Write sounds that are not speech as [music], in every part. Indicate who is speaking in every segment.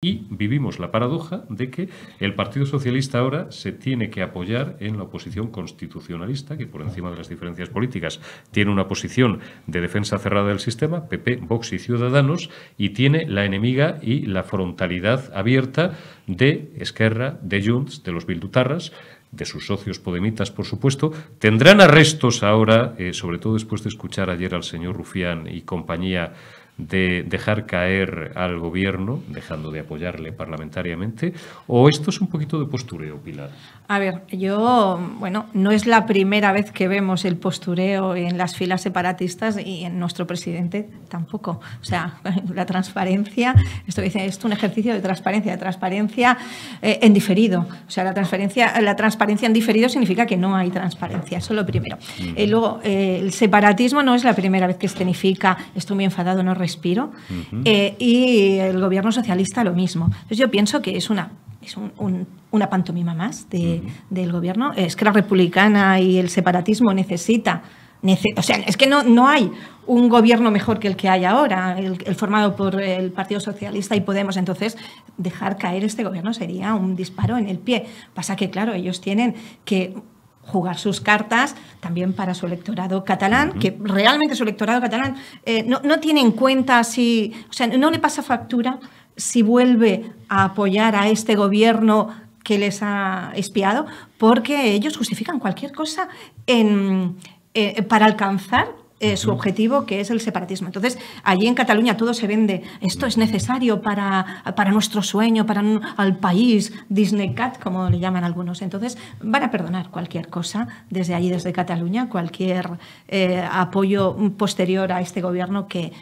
Speaker 1: Y vivimos la paradoja de que el Partido Socialista ahora se tiene que apoyar en la oposición constitucionalista, que por encima de las diferencias políticas tiene una posición de defensa cerrada del sistema, PP, Vox y Ciudadanos, y tiene la enemiga y la frontalidad abierta de Esquerra, de Junts, de los Bildutarras, de sus socios podemitas, por supuesto, tendrán arrestos ahora, eh, sobre todo después de escuchar ayer al señor Rufián y compañía de dejar caer al gobierno, dejando de apoyarle parlamentariamente, o esto es un poquito de postureo, Pilar?
Speaker 2: A ver, yo, bueno, no es la primera vez que vemos el postureo en las filas separatistas y en nuestro presidente tampoco. O sea, [laughs] la transparencia, esto dice, es un ejercicio de transparencia, de transparencia eh, en diferido. O sea, la transparencia, la transparencia en diferido significa que no hay transparencia, eso es lo primero. Mm. luego, eh, el separatismo no es la primera vez que escenifica, estoy muy enfadado, no respiro, eh, y el gobierno socialista lo mismo. Entonces yo pienso que es una es una pantomima más de, gobierno. Es que la Republicana y el separatismo necesita, o sea, es que no, no hay un gobierno mejor que el que hay ahora, el, formado por el Partido Socialista y Podemos. Entonces, dejar caer este gobierno sería un disparo en el pie. Pasa que, claro, ellos tienen que jugar sus cartas también para su electorado catalán, que realmente su electorado catalán eh, no, tiene en cuenta si, o sea, no le pasa factura si vuelve a apoyar a este gobierno que les ha espiado, porque ellos justifican cualquier cosa eh, para alcanzar eh, su objetivo, que es el separatismo. Entonces, allí en Cataluña todo se vende. Esto es necesario para, para nuestro sueño, para al país, Disney Cat, como le llaman algunos. Entonces, van a perdonar cualquier cosa desde allí, desde Cataluña, cualquier eh, apoyo posterior a este gobierno que,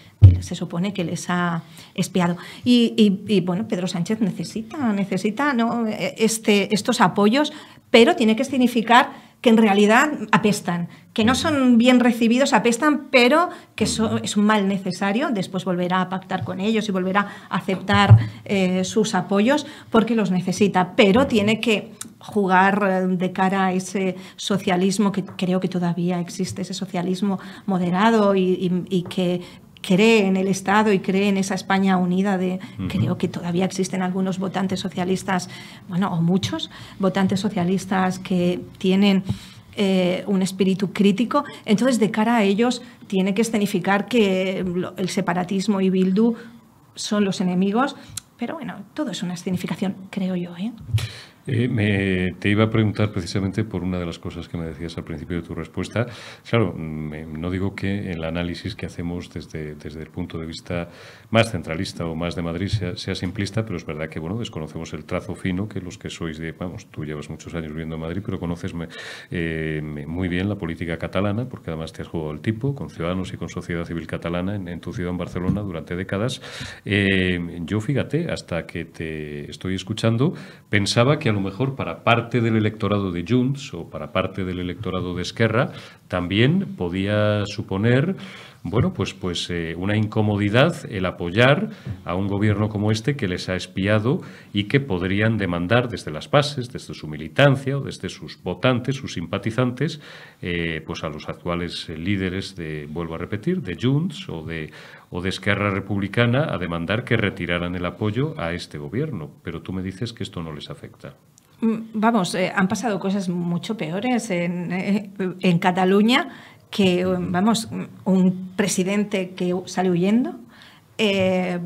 Speaker 2: se supone que les ha espiado. Y, bueno, Pedro Sánchez necesita, necesita ¿no? E, este, estos apoyos, pero tiene que significar que en realidad apestan, que no son bien recibidos, apestan, pero que es un mal necesario. Después volverá a pactar con ellos y volverá a aceptar eh, sus apoyos porque los necesita, pero tiene que jugar eh, de cara a ese socialismo que creo que todavía existe, ese socialismo moderado y que cree en el Estado y cree en esa España unida de creo que todavía existen algunos votantes socialistas, bueno, o muchos votantes socialistas que tienen eh, un espíritu crítico. Entonces, de cara a ellos, tiene que escenificar que mm, el separatismo y Bildu son los enemigos. Pero bueno, todo es una escenificación, creo yo. ¿eh?
Speaker 1: Eh, te iba a preguntar precisamente por una de las cosas que me decías al principio de tu respuesta. Claro, mm, eh, no digo que el análisis que hacemos desde, desde el punto de vista más centralista o más de Madrid sea, simplista, pero es verdad que bueno, desconocemos el trazo fino que los que sois de, vamos, tú llevas muchos años viviendo en Madrid, pero conoces eh, muy bien la política catalana, porque además te has jugado el tipo con ciudadanos y con sociedad civil catalana en, tu ciudad en Barcelona durante décadas. yo fíjate, hasta que te estoy escuchando, pensaba que lo mejor para parte del electorado de Junts o para parte del electorado de Esquerra también podía suponer bueno, pues, pues eh, una incomodidad el apoyar a un gobierno como este que les ha espiado y que podrían demandar desde las bases, desde su militancia o desde sus votantes, sus simpatizantes, eh, pues a los actuales eh, líderes de, vuelvo a repetir, de Junts o de, o de Esquerra Republicana a demandar que retiraran el apoyo a este gobierno. Pero tú me dices que esto no les afecta.
Speaker 2: Mm, vamos, han pasado cosas mucho peores en, en Cataluña que, vamos, un presidente que sale huyendo, eh,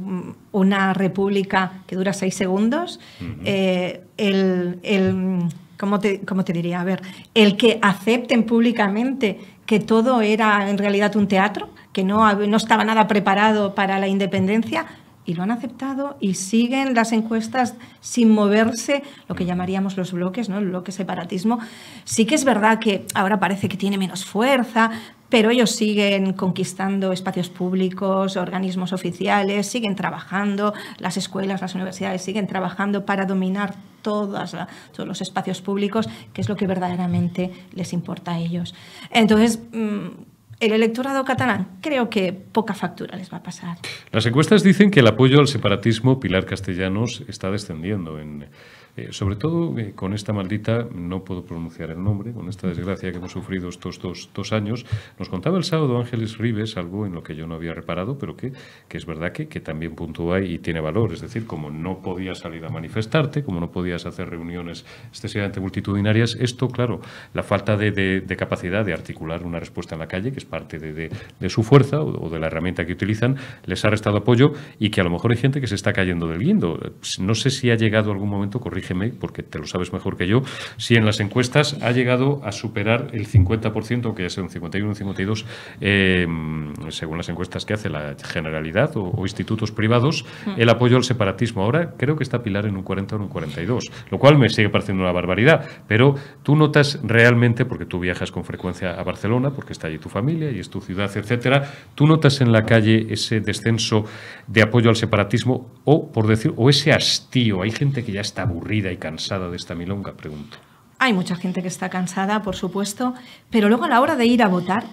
Speaker 2: una república que dura seis segundos, eh, el, te, diría? A ver, el que acepten públicamente que todo era en realidad un teatro, que no estaba nada preparado para la independencia, y lo han aceptado y siguen las encuestas sin moverse, lo que llamaríamos los bloques, ¿no? el bloque separatismo. Sí que es verdad que ahora parece que tiene menos fuerza, pero ellos siguen conquistando espacios públicos, organismos oficiales, siguen trabajando, las escuelas, las universidades siguen trabajando para dominar todos los espacios públicos, que es lo que verdaderamente les importa a ellos. Entonces, mm, el electorado catalán creo que poca factura les va a pasar.
Speaker 1: Las encuestas dicen que el apoyo al separatismo, Pilar Castellanos, está descendiendo en, eh, sobre todo eh, con esta maldita, no puedo pronunciar el nombre, con esta desgracia que hemos sufrido estos dos, dos, años, nos contaba el sábado Ángeles Rives algo en lo que yo no había reparado, pero que, que es verdad que, que también puntúa y tiene valor. Es decir, como no podías salir a manifestarte, como no podías hacer reuniones excesivamente multitudinarias, esto, claro, la falta de, de, de capacidad de articular una respuesta en la calle, que es parte de, su fuerza o, de la herramienta que utilizan, les ha restado apoyo y que a lo mejor hay gente que se está cayendo del guindo. No sé si ha llegado algún momento, corrígeme, porque te lo sabes mejor que yo, si en las encuestas ha llegado a superar el 50%, que ya sea un 51, un 52, eh, según las encuestas que hace la Generalidad o, institutos privados, mm. el apoyo al separatismo. Ahora creo que está Pilar en un 40 o en un 42, lo cual me sigue pareciendo una barbaridad. Pero tú notas realmente, porque tú viajas con frecuencia a Barcelona, porque está allí tu familia, y es tu ciudad, etcétera. ¿Tú notas en la calle ese descenso de apoyo al separatismo o, por decir, o ese hastío? Hay gente que ya está aburrida y cansada de esta milonga, pregunto.
Speaker 2: Hay mucha gente que está cansada, por supuesto, pero luego a la hora de ir a votar,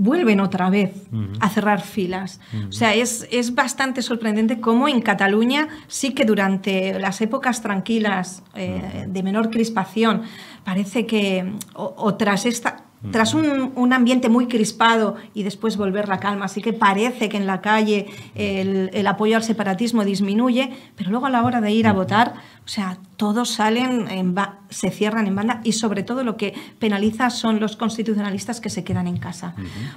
Speaker 2: vuelven otra vez a cerrar filas. O sea, es, es, bastante sorprendente cómo en Cataluña sí que durante las épocas tranquilas, eh, de menor crispación, parece que, o tras esta, tras un, ambiente muy crispado y después volver la calma. Así que parece que en la calle el, apoyo al separatismo disminuye, pero luego a la hora de ir a votar, o sea, todos salen, se cierran en banda y sobre todo lo que penaliza son los constitucionalistas que se quedan en casa,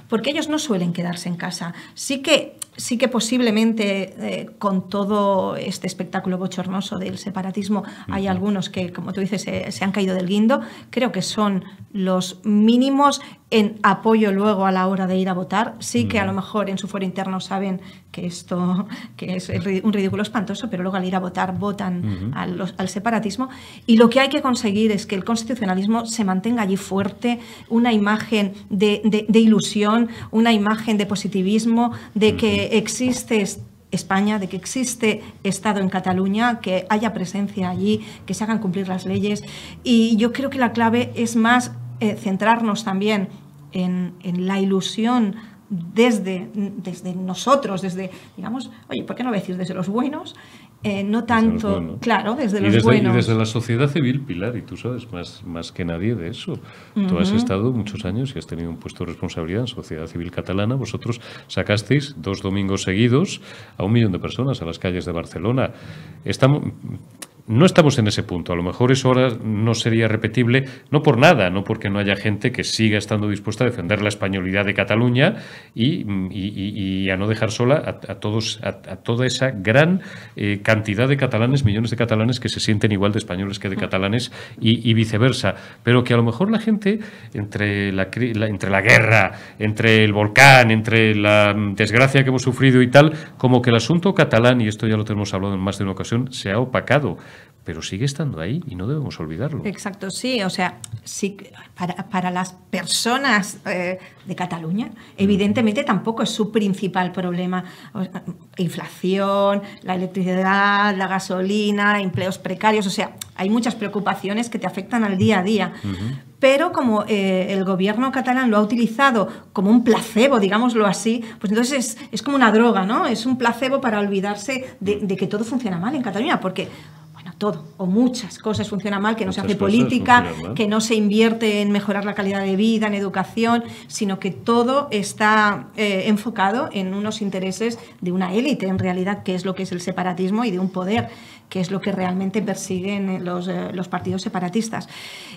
Speaker 2: porque ellos no suelen quedarse en casa. Sí que, sí que posiblemente eh, con todo este espectáculo bochornoso del separatismo hay algunos que, como tú dices, eh, se han caído del guindo. Creo que son los mínimos en apoyo luego a la hora de ir a votar. Sí que a lo mm. mejor en su foro interno saben que esto que es un ridículo espantoso, pero luego al ir a votar votan al, separatismo. Y lo que hay que conseguir es que el constitucionalismo se mantenga allí fuerte, una imagen de, ilusión, una imagen de positivismo, de que existe España, de que existe Estado en Cataluña, que haya presencia allí, que se hagan cumplir las leyes. Y yo creo que la clave es más eh, centrarnos también en, la ilusión desde, desde nosotros, desde, digamos, oye, ¿por qué no decir desde los buenos? Eh, no tanto, claro, desde los buenos. Y desde
Speaker 1: la sociedad civil, Pilar, y tú sabes más, más que nadie de eso. Tú has estado muchos años y has tenido un puesto de responsabilidad en sociedad civil catalana. Vosotros sacasteis dos domingos seguidos a un millón de personas a las calles de Barcelona. Estamos no estamos en ese punto. A lo mejor eso ahora no sería repetible, no por nada, no porque no haya gente que siga estando dispuesta a defender la españolidad de Cataluña y, a no dejar sola a, todos, a, toda esa gran eh, cantidad de catalanes, millones de catalanes que se sienten igual de españoles que de catalanes y, viceversa. Pero que a lo mejor la gente, entre la, entre la guerra, entre el volcán, entre la mm, desgracia que hemos sufrido y tal, como que el asunto catalán, y esto ya lo tenemos hablado en más de una ocasión, se ha opacado pero sigue estando ahí y no debemos olvidarlo.
Speaker 2: Exacto, sí, o sea, sí, para, las personas eh, de Cataluña, mm. evidentemente tampoco es su principal problema. inflación, la electricidad, la gasolina, empleos precarios, o sea, hay muchas preocupaciones que te afectan al día a día. Pero como eh, el gobierno catalán lo ha utilizado como un placebo, digámoslo así, pues entonces es, como una droga, ¿no? Es un placebo para olvidarse de, de que todo funciona mal en Cataluña, porque todo o muchas cosas funcionan mal, que no se hace política, que no se invierte en mejorar la calidad de vida, en educación, sino que todo está eh, enfocado en unos intereses de una élite, en realidad, que es lo que es el separatismo y de un poder, que es lo que realmente persiguen eh, eh, los, partidos separatistas.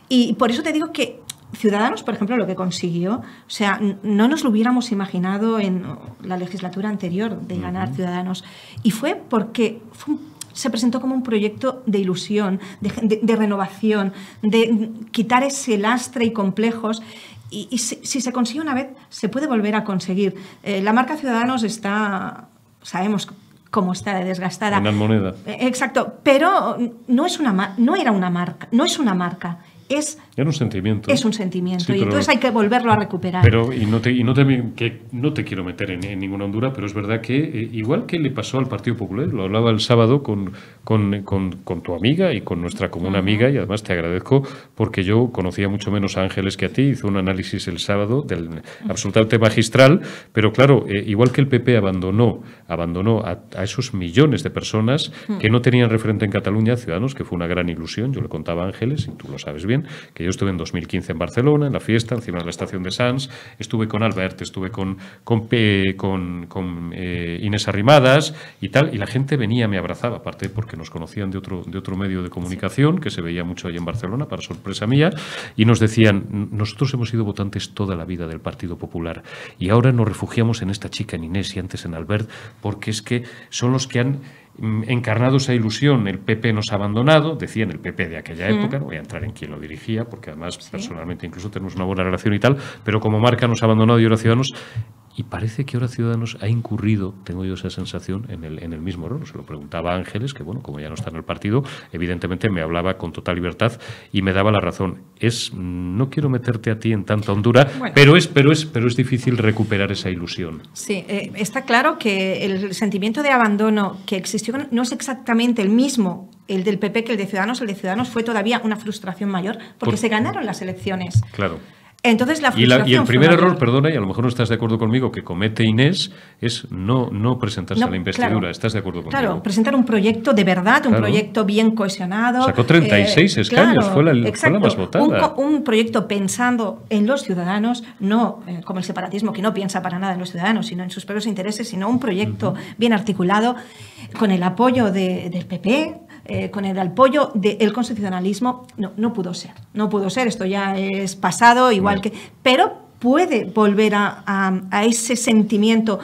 Speaker 2: Y por eso te digo que Ciudadanos, por ejemplo, lo que consiguió, o sea, no nos lo hubiéramos imaginado en la legislatura anterior de ganar Ciudadanos. Y fue porque fue un se presentó como un proyecto de ilusión, de, renovación, de quitar ese lastre y complejos y, si, se consigue una vez, se puede volver a conseguir. Eh, la marca Ciudadanos está, sabemos cómo está desgastada. moneda. Eh, exacto, pero no, es una, no era una marca, no es una marca, es
Speaker 1: era un sentimiento. Es un
Speaker 2: sentimiento, y entonces hay que volverlo a recuperar. Pero,
Speaker 1: y no te, y no te, que no te quiero meter en, ninguna hondura, pero es verdad que, eh, igual que le pasó al Partido Popular, lo hablaba el sábado con, con, tu amiga y con nuestra común amiga, y además te agradezco porque yo conocía mucho menos a Ángeles que a ti, hizo un análisis el sábado del absolutamente magistral, pero claro, eh, igual que el PP abandonó, abandonó a, esos millones de personas que no tenían referente en Cataluña, Ciudadanos, que fue una gran ilusión, yo le contaba a Ángeles, y tú lo sabes bien, que yo estuve en 2015 en Barcelona, en la fiesta, encima de la estación de Sanz, estuve con Albert, estuve con, con, con eh, Inés Arrimadas y tal, y la gente venía, me abrazaba, aparte porque nos conocían de otro, de otro medio de comunicación que se veía mucho ahí en Barcelona, para sorpresa mía, y nos decían, nosotros hemos sido votantes toda la vida del Partido Popular y ahora nos refugiamos en esta chica, en Inés y antes en Albert, porque es que son los que han Mm, encarnado esa ilusión, el PP nos ha abandonado, decían el PP de aquella mm. época, no voy a entrar en quién lo dirigía, porque además personalmente incluso tenemos una buena relación y tal, pero como marca nos ha abandonado y ahora Ciudadanos y parece que ahora Ciudadanos ha incurrido, tengo yo esa sensación, en el, en el mismo error. Se lo preguntaba Ángeles, que bueno, como ya no está en el partido, evidentemente me hablaba con total libertad y me daba la razón. Es, mm, no quiero meterte a ti en tanta hondura, pero, es, pero, es, pero es difícil recuperar esa ilusión.
Speaker 2: Sí, eh, está claro que el sentimiento de abandono que existió no es exactamente el mismo el del PP que el de Ciudadanos. El de Ciudadanos fue todavía una frustración mayor porque se ganaron las elecciones.
Speaker 1: Claro. Entonces la y, y, el primer error, perdona, y a lo mejor no estás de acuerdo conmigo, que comete Inés es no, no presentarse a la investidura. ¿Estás de acuerdo conmigo? Claro,
Speaker 2: presentar un proyecto de verdad, un proyecto bien cohesionado. Sacó 36 eh, escaños, fue, la, más votada. Un, proyecto pensando en los ciudadanos, no eh, como el separatismo que no piensa para nada en los ciudadanos, sino en sus propios intereses, sino un proyecto bien articulado con el apoyo del PP, eh, con el apoyo del constitucionalismo, no, no pudo ser. No pudo ser, esto ya es pasado, igual que. Pero puede volver a, ese sentimiento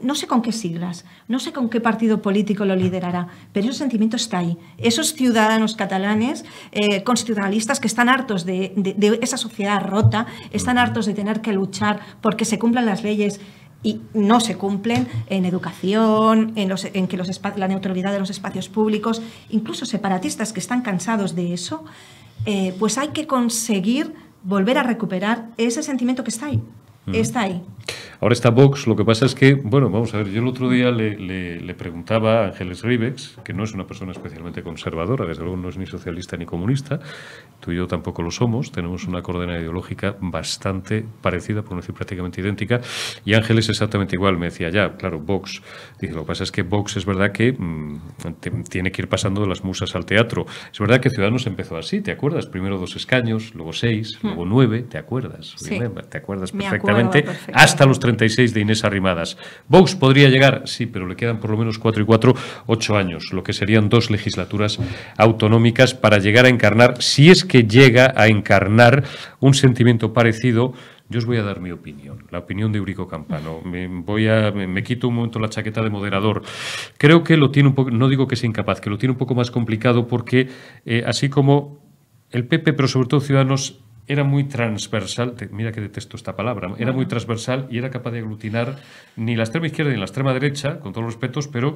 Speaker 2: no sé con qué siglas, no sé con qué partido político lo liderará, pero ese sentimiento está ahí. Esos ciudadanos catalanes, eh, constitucionalistas, que están hartos de, esa sociedad rota, están hartos de tener que luchar porque se cumplan las leyes y no se cumplen en educación, en, que los, la neutralidad de los espacios públicos, incluso separatistas que están cansados de eso, eh, pues hay que conseguir volver a recuperar ese sentimiento que está ahí. Mm. Está ahí.
Speaker 1: Ahora está Vox, lo que pasa es que, bueno, vamos a ver, yo el otro día le, preguntaba a Ángeles Ribex, que no es una persona especialmente conservadora, desde luego no es ni socialista ni comunista, tú y yo tampoco lo somos, tenemos una coordenada ideológica bastante parecida, por no decir prácticamente idéntica, y Ángeles exactamente igual, me decía ya, claro, Vox, dice, lo que pasa es que Vox es verdad que mm, tiene que ir pasando de las musas al teatro, es verdad que Ciudadanos empezó así, ¿te acuerdas? Primero dos escaños, luego seis, hmm. luego nueve, ¿te acuerdas? Sí. ¿Te acuerdas perfectamente. Hasta hasta los 36 de Inés Arrimadas. Vox podría llegar, sí, pero le quedan por lo menos 4 y 4, 8 años, lo que serían dos legislaturas autonómicas para llegar a encarnar, si es que llega a encarnar un sentimiento parecido yo os voy a dar mi opinión, la opinión de Eurico Campano. Me, voy a, me quito un momento la chaqueta de moderador. Creo que lo tiene un poco, no digo que sea incapaz, que lo tiene un poco más complicado porque, eh, así como el PP, pero sobre todo Ciudadanos, era muy transversal, mira que detesto esta palabra, era muy transversal y era capaz de aglutinar ni la extrema izquierda ni la extrema derecha, con todos los respetos, pero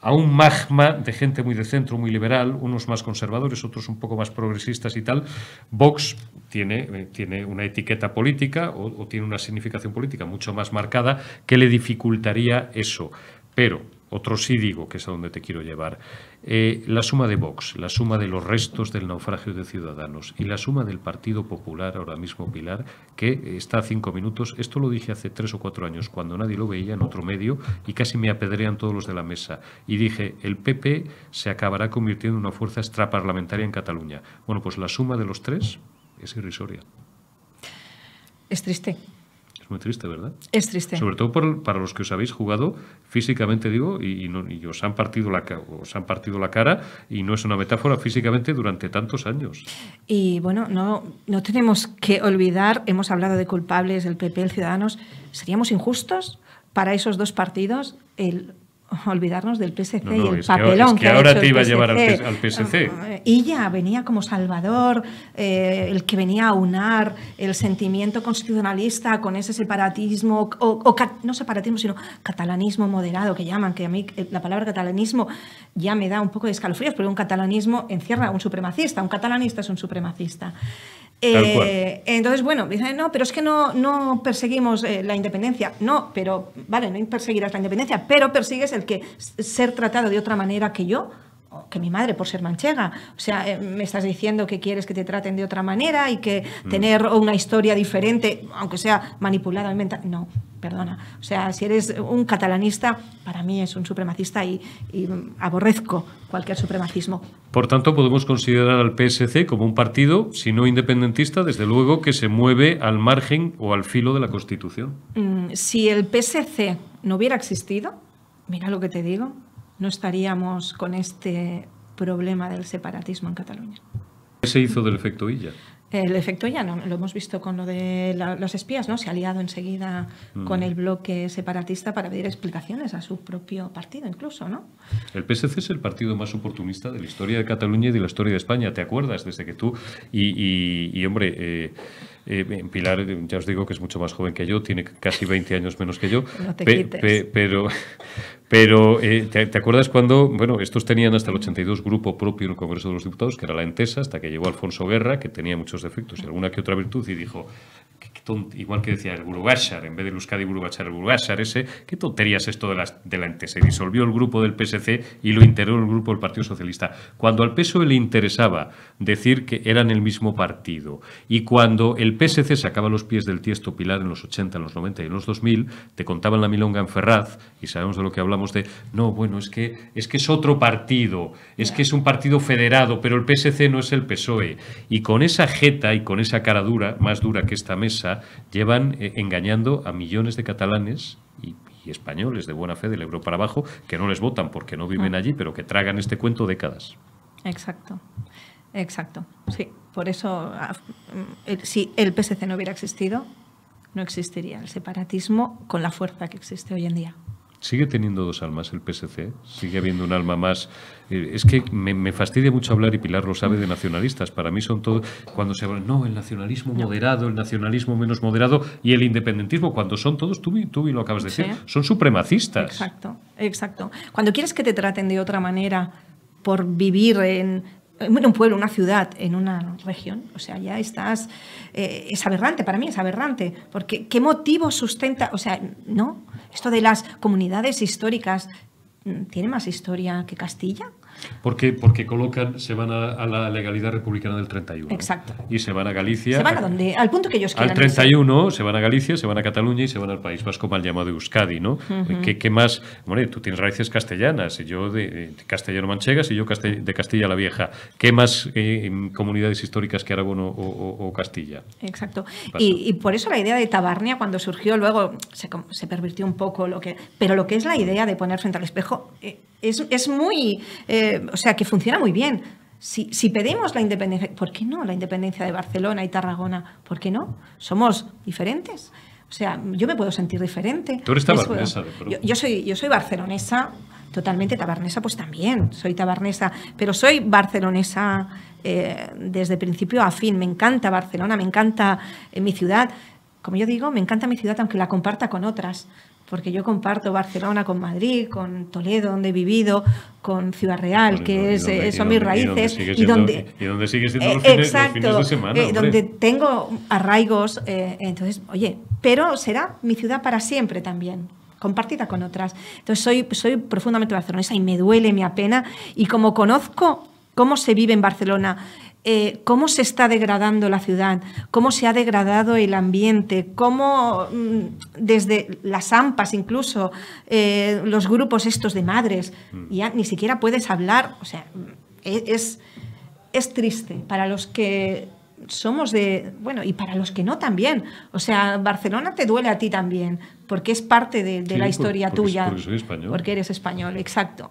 Speaker 1: a un magma de gente muy de centro, muy liberal, unos más conservadores, otros un poco más progresistas y tal. Vox tiene, eh, tiene una etiqueta política o, o tiene una significación política mucho más marcada que le dificultaría eso. Pero otro sí digo que es a donde te quiero llevar, eh, la suma de Vox, la suma de los restos del naufragio de Ciudadanos y la suma del Partido Popular, ahora mismo Pilar, que está a cinco minutos, esto lo dije hace tres o cuatro años, cuando nadie lo veía en otro medio y casi me apedrean todos los de la mesa. Y dije, el PP se acabará convirtiendo en una fuerza extraparlamentaria en Cataluña. Bueno, pues la suma de los tres es irrisoria. Es triste. Es muy triste, ¿verdad?
Speaker 2: Es triste. Sobre
Speaker 1: todo para los que os habéis jugado físicamente, digo, y, os, han partido la, os han partido la cara, y no es una metáfora físicamente durante tantos años.
Speaker 2: Y bueno, no, no tenemos que olvidar, hemos hablado de culpables, el PP, el Ciudadanos, ¿seríamos injustos para esos dos partidos? El olvidarnos del PSC y el papelón que, que, ahora te iba a llevar al, PSC. Ah, y ya venía como salvador, eh, el que venía a unar el sentimiento constitucionalista con ese separatismo, o, no separatismo, sino catalanismo moderado que llaman, que a mí eh, la palabra catalanismo ya me da un poco de escalofríos, porque un catalanismo encierra a un supremacista, un catalanista es un supremacista. Eh, entonces, bueno, dicen, no, pero es que no, no perseguimos eh, la independencia. No, pero, vale, no perseguirás la independencia, pero persigues el que ser tratado de otra manera que yo o que mi madre por ser manchega. O sea, eh, me estás diciendo que quieres que te traten de otra manera y que mm. tener una historia diferente, aunque sea manipulada o inventada. No, perdona. O sea, si eres un catalanista, para mí es un supremacista y, aborrezco cualquier supremacismo.
Speaker 1: Por tanto, podemos considerar al PSC como un partido, si no independentista, desde luego que se mueve al margen o al filo de la Constitución.
Speaker 2: Mm, si el PSC no hubiera existido, mira lo que te digo, no estaríamos con este problema del separatismo en Cataluña.
Speaker 1: ¿Qué se hizo del efecto Illa?
Speaker 2: El efecto ya no, lo hemos visto con lo de los espías, ¿no? Se ha aliado enseguida mm. con el bloque separatista para pedir explicaciones a su propio partido, incluso, ¿no?
Speaker 1: El PSC es el partido más oportunista de la historia de Cataluña y de la historia de España, ¿te acuerdas? Desde que tú. Y, hombre. Eh, Pilar, ya os digo que es mucho más joven que yo, tiene casi 20 años menos que yo. [laughs] pero pero eh, ¿te, ¿te, acuerdas cuando, bueno, estos tenían hasta el 82 grupo propio en el Congreso de los Diputados, que era la Entesa, hasta que llegó Alfonso Guerra, que tenía muchos defectos y alguna que otra virtud, y dijo, igual que decía el Guru en vez de Euskadi Guru el ese, qué tonterías esto de las delante Se disolvió el grupo del PSC y lo integró el grupo del Partido Socialista. Cuando al PSOE le interesaba decir que eran el mismo partido y cuando el PSC sacaba los pies del tiesto pilar en los 80, en los 90 y en los 2000, te contaban la milonga en Ferraz y sabemos de lo que hablamos de, no, bueno, es que es, que es otro partido, es que es un partido federado, pero el PSC no es el PSOE. Y con esa jeta y con esa cara dura, más dura que esta mesa, llevan eh, engañando a millones de catalanes y, españoles de buena fe del euro para abajo que no les votan porque no viven ah. allí, pero que tragan este cuento décadas.
Speaker 2: Exacto, exacto. Sí, por eso, ah, mm, si el PSC no hubiera existido, no existiría el separatismo con la fuerza que existe hoy en día.
Speaker 1: ¿Sigue teniendo dos almas el PSC? ¿Sigue habiendo un alma más? Eh, es que me, fastidia mucho hablar, y Pilar lo sabe, de nacionalistas. Para mí son todos, cuando se habla, no, el nacionalismo moderado, el nacionalismo menos moderado y el independentismo, cuando son todos, tú, tú y lo acabas de decir, son supremacistas.
Speaker 2: Exacto, exacto. Cuando quieres que te traten de otra manera por vivir en eh, en un pueblo, una ciudad, en una región, o sea, ya estás, eh, es aberrante, para mí es aberrante, porque ¿qué motivo sustenta, o sea, no, esto de las comunidades históricas Mm, tiene más historia que Castilla.
Speaker 1: Porque, porque colocan, se van a, la legalidad republicana del 31. Exacto. Y se van a Galicia. Se van a
Speaker 2: donde, al punto que ellos quieran. Al 31
Speaker 1: se van a Galicia, se van a Cataluña y se van al País Vasco mal llamado Euskadi, ¿no? ¿Qué, más? Bueno, tú tienes raíces castellanas, y yo de, castellano-manchegas y yo de Castilla la Vieja. ¿Qué más eh, em, comunidades históricas que Aragón o, Castilla?
Speaker 2: Exacto. Y, por eso la idea de Tabarnia, cuando surgió, luego se, se pervirtió un poco lo que... Pero lo que es la idea de poner frente al espejo eh, es, muy, eh, o sea, que funciona muy bien. Si, pedimos la independencia, ¿por qué no la independencia de Barcelona y Tarragona? ¿Por qué no? Somos diferentes. O sea, yo me puedo sentir diferente. Tú eres tabarnesa Yo, soy, yo soy barcelonesa, totalmente tabarnesa, pues también soy tabarnesa, pero soy barcelonesa eh, desde principio a fin. Me encanta Barcelona, me encanta mi ciudad. Como yo digo, me encanta mi ciudad aunque la comparta con otras porque yo comparto Barcelona con Madrid, con Toledo, donde he vivido, con Ciudad Real, que eh, son mis raíces. Y donde, y sigue siendo, eh, los, fines, de semana. Eh, donde tengo arraigos. entonces, oye, pero será mi ciudad para siempre también compartida con otras. Entonces soy, soy profundamente barcelonesa y me duele, me apena. Y como conozco cómo se vive en Barcelona, eh, cómo se está degradando la ciudad, cómo se ha degradado el ambiente, cómo mm, desde las AMPAs incluso, eh, los grupos estos de madres, mm. ya ni siquiera puedes hablar, o sea, mm, e-, es, es triste para los que somos de, bueno, y para los que no también. O sea, Barcelona te duele a ti también, porque es parte de, la historia tuya. porque eres español, exacto.